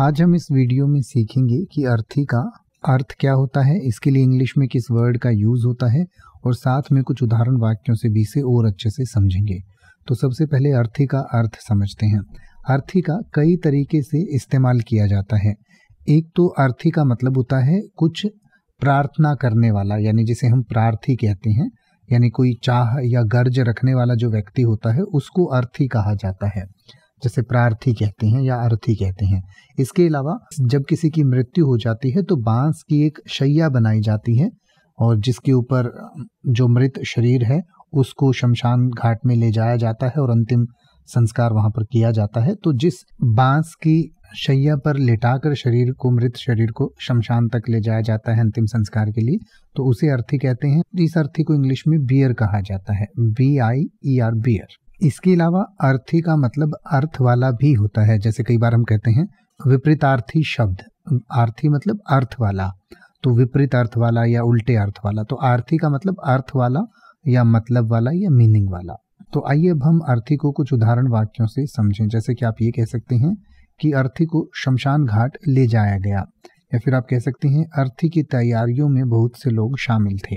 आज हम इस वीडियो में सीखेंगे कि अर्थी का अर्थ क्या होता है इसके लिए इंग्लिश में किस वर्ड का यूज़ होता है और साथ में कुछ उदाहरण वाक्यों से भी इसे और अच्छे से समझेंगे तो सबसे पहले अर्थी का अर्थ समझते हैं अर्थी का कई तरीके से इस्तेमाल किया जाता है एक तो अर्थी का मतलब होता है कुछ प्रार्थना करने वाला यानी जिसे हम प्रार्थी कहते हैं यानी कोई चाह या गर्ज रखने वाला जो व्यक्ति होता है उसको अर्थी कहा जाता है जैसे प्रार्थी कहते हैं या अर्थी कहते हैं इसके अलावा जब किसी की मृत्यु हो जाती है तो बांस की एक शैया बनाई जाती है और जिसके ऊपर जो मृत शरीर है उसको शमशान घाट में ले जाया जाता है और अंतिम संस्कार वहां पर किया जाता है तो जिस बांस की शैया पर लिटाकर शरीर को मृत शरीर को शमशान तक ले जाया जाता है अंतिम संस्कार के लिए तो उसे अर्थी कहते हैं इस अर्थी को इंग्लिश में बियर कहा जाता है B I E R bier इसके अलावा अर्थी का मतलब अर्थ वाला भी होता है जैसे कई बार हम कहते हैं विपरीतार्थी शब्द आर्थी मतलब अर्थ वाला तो विपरीत अर्थ वाला या उल्टे अर्थ वाला तो आर्थी का मतलब अर्थ वाला या मतलब वाला या मीनिंग वाला तो आइए अब हम अर्थी को कुछ उदाहरण वाक्यों से समझें जैसे कि आप ये कह सकते हैं कि अर्थी को शमशान घाट ले जाया गया या फिर आप कह सकते हैं अर्थी की तैयारियों में बहुत से लोग शामिल थे